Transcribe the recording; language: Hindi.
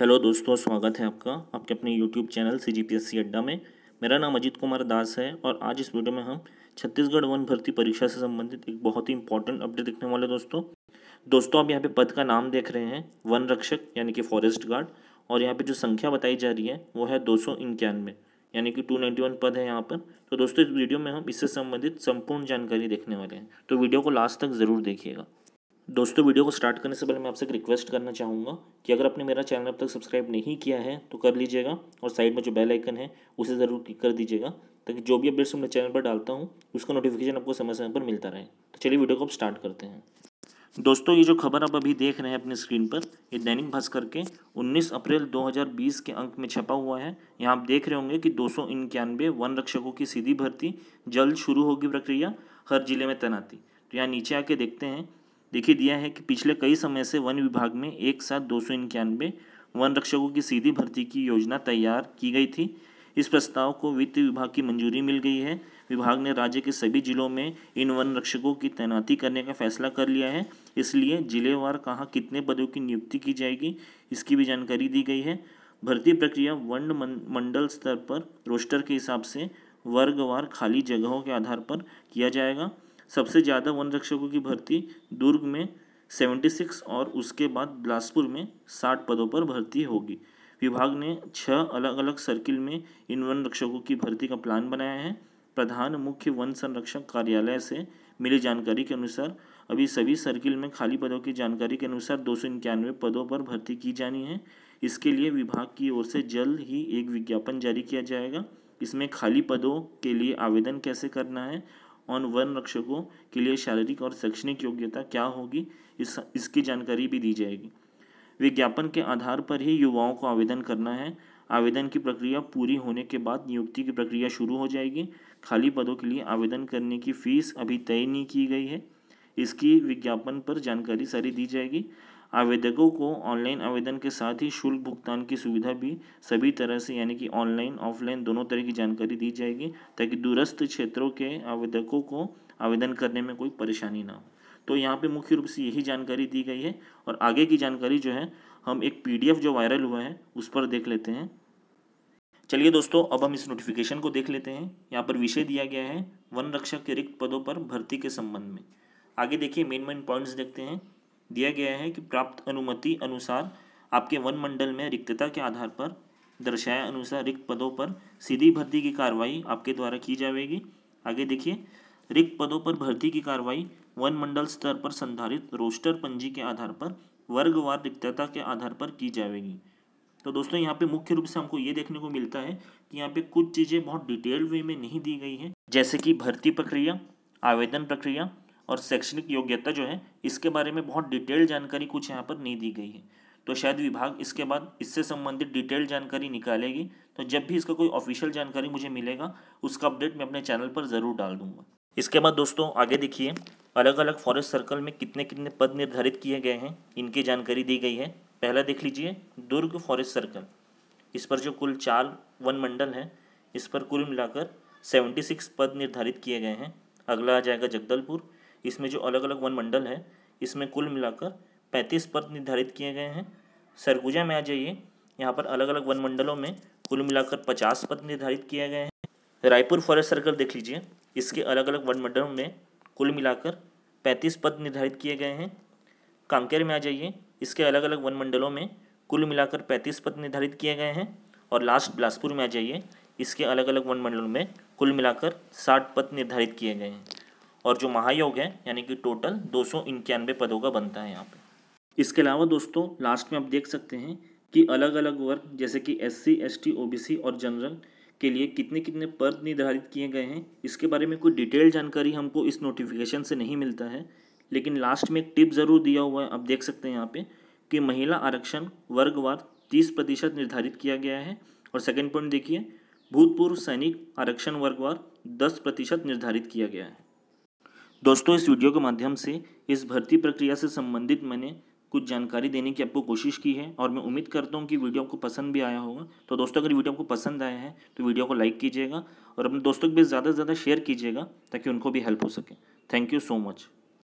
हेलो दोस्तों स्वागत है आपका आपके अपने YouTube channel C G P S C Adda में मेरा नाम अजीत कुमार दास है और आज इस वीडियो में हम छत्तीसगढ़ वन भर्ती परीक्षा से संबंधित एक बहुत ही इंपॉर्टेंट अपडेट देखने वाले दोस्तों दोस्तों आप यहाँ पे पद का नाम देख रहे हैं वन रक्षक यानी कि फॉरेस्ट गार्ड और यहाँ पर जो संख्या बताई जा रही है वो है दो सौ इक्यानवे यानी कि टू नाइन्टी वन पद है यहाँ पर तो दोस्तों इस वीडियो में हम इससे संबंधित संपूर्ण जानकारी देखने वाले हैं तो वीडियो को लास्ट तक ज़रूर देखिएगा दोस्तों वीडियो को स्टार्ट करने से पहले मैं आपसे एक रिक्वेस्ट करना चाहूँगा कि अगर आपने मेरा चैनल अब तक सब्सक्राइब नहीं किया है तो कर लीजिएगा और साइड में जो बेल आइकन है उसे ज़रूर क्लिक कर दीजिएगा ताकि जो भी अपडेट्स मैं चैनल पर डालता हूँ उसका नोटिफिकेशन आपको समय समय पर मिलता रहे तो चलिए वीडियो को आप स्टार्ट करते हैं दोस्तों ये जो खबर आप अभी देख रहे हैं अपनी स्क्रीन पर ये दैनिक भास्कर के उन्नीस अप्रैल दो के अंक में छपा हुआ है यहाँ आप देख रहे होंगे कि दो सौ वन रक्षकों की सीधी भर्ती जल्द शुरू होगी प्रक्रिया हर जिले में तैनाती तो यहाँ नीचे आके देखते हैं देखिए दिया है कि पिछले कई समय से वन विभाग में एक साथ दो सौ इक्यानवे वन रक्षकों की सीधी भर्ती की योजना तैयार की गई थी इस प्रस्ताव को वित्त विभाग की मंजूरी मिल गई है विभाग ने राज्य के सभी जिलों में इन वन रक्षकों की तैनाती करने का फैसला कर लिया है इसलिए जिलेवार कहाँ कितने पदों की नियुक्ति की जाएगी इसकी भी जानकारी दी गई है भर्ती प्रक्रिया वन मंडल स्तर पर रोस्टर के हिसाब से वर्गवार खाली जगहों के आधार पर किया जाएगा सबसे ज़्यादा वन रक्षकों की भर्ती दुर्ग में सेवेंटी सिक्स और उसके बाद बिलासपुर में साठ पदों पर भर्ती होगी विभाग ने छह अलग अलग सर्किल में इन वन रक्षकों की भर्ती का प्लान बनाया है प्रधान मुख्य वन संरक्षक कार्यालय से मिली जानकारी के अनुसार अभी सभी सर्किल में खाली पदों की जानकारी के अनुसार दो पदों पर भर्ती की जानी है इसके लिए विभाग की ओर से जल्द ही एक विज्ञापन जारी किया जाएगा इसमें खाली पदों के लिए आवेदन कैसे करना है और वन रक्षकों के लिए शारीरिक और शैक्षणिक योग्यता क्या होगी इस इसकी जानकारी भी दी जाएगी विज्ञापन के आधार पर ही युवाओं को आवेदन करना है आवेदन की प्रक्रिया पूरी होने के बाद नियुक्ति की प्रक्रिया शुरू हो जाएगी खाली पदों के लिए आवेदन करने की फ़ीस अभी तय नहीं की गई है इसकी विज्ञापन पर जानकारी सारी दी जाएगी आवेदकों को ऑनलाइन आवेदन के साथ ही शुल्क भुगतान की सुविधा भी सभी तरह से यानी कि ऑनलाइन ऑफलाइन दोनों तरह की जानकारी दी जाएगी ताकि दूरस्थ क्षेत्रों के आवेदकों को आवेदन करने में कोई परेशानी ना हो तो यहाँ पे मुख्य रूप से यही जानकारी दी गई है और आगे की जानकारी जो है हम एक पी जो वायरल हुआ है उस पर देख लेते हैं चलिए दोस्तों अब हम इस नोटिफिकेशन को देख लेते हैं यहाँ पर विषय दिया गया है वन रक्षक के रिक्त पदों पर भर्ती के संबंध में आगे देखिए मेन मेन पॉइंट्स देखते हैं दिया गया है कि प्राप्त अनुमति अनुसार आपके वन मंडल में रिक्तता के आधार पर दर्शाए अनुसार रिक्त पदों पर सीधी भर्ती की कार्रवाई आपके द्वारा की जाएगी आगे देखिए रिक्त पदों पर भर्ती की कार्रवाई वन मंडल स्तर पर संधारित रोस्टर पंजी के आधार पर वर्गवार रिक्तता के आधार पर की जाएगी तो दोस्तों यहाँ पे मुख्य रूप से हमको ये देखने को मिलता है कि यहाँ पे कुछ चीज़ें बहुत डिटेल्ड वे में नहीं दी गई हैं जैसे कि भर्ती प्रक्रिया आवेदन प्रक्रिया और शैक्षणिक योग्यता जो है इसके बारे में बहुत डिटेल जानकारी कुछ यहाँ पर नहीं दी गई है तो शायद विभाग इसके बाद इससे संबंधित डिटेल जानकारी निकालेगी तो जब भी इसका कोई ऑफिशियल जानकारी मुझे मिलेगा उसका अपडेट मैं अपने चैनल पर ज़रूर डाल दूंगा इसके बाद दोस्तों आगे देखिए अलग अलग फॉरेस्ट सर्कल में कितने कितने पद निर्धारित किए गए हैं इनकी जानकारी दी गई है पहला देख लीजिए दुर्ग फॉरेस्ट सर्कल इस पर जो कुल चार वन मंडल हैं इस पर कुल मिलाकर सेवेंटी सिक्स पद निर्धारित किए गए हैं अगला आ जाएगा जगदलपुर इसमें जो अलग अलग वन मंडल है इसमें कुल मिलाकर पैंतीस पद निर्धारित किए गए हैं सरगुजा में आ जाइए यहाँ पर अलग अलग वन मंडलों में कुल मिलाकर पचास पद निर्धारित किए गए हैं रायपुर फॉरेस्ट सर्कल देख लीजिए इसके अलग अलग वन मंडलों में कुल मिलाकर पैंतीस पद निर्धारित किए गए हैं कांकेर में आ जाइए इसके अलग अलग वन मंडलों में कुल मिलाकर पैंतीस पद निर्धारित किए गए हैं और लास्ट बिलासपुर में आ जाइए इसके अलग अलग वन मंडलों में कुल मिलाकर साठ पद निर्धारित किए गए हैं और जो महायोग है यानी कि टोटल दो पदों का बनता है यहाँ पे इसके अलावा दोस्तों लास्ट में आप देख सकते हैं कि अलग अलग वर्ग जैसे कि S C S T O B C और जनरल के लिए कितने कितने पद निर्धारित किए गए हैं इसके बारे में कोई डिटेल जानकारी हमको इस नोटिफिकेशन से नहीं मिलता है लेकिन लास्ट में एक टिप ज़रूर दिया हुआ है आप देख सकते हैं यहाँ पे कि महिला आरक्षण वर्गवार तीस प्रतिशत निर्धारित किया गया है और सेकेंड पॉइंट देखिए भूतपूर्व सैनिक आरक्षण वर्गवार दस प्रतिशत निर्धारित किया गया है दोस्तों इस वीडियो के माध्यम से इस भर्ती प्रक्रिया से संबंधित मैंने कुछ जानकारी देने की आपको कोशिश की है और मैं उम्मीद करता हूँ कि वीडियो आपको पसंद भी आया होगा तो दोस्तों अगर वीडियो आपको पसंद आया है तो वीडियो को लाइक कीजिएगा और अपने दोस्तों के बीच ज़्यादा से ज़्यादा शेयर कीजिएगा ताकि उनको भी हेल्प हो सके थैंक यू सो मच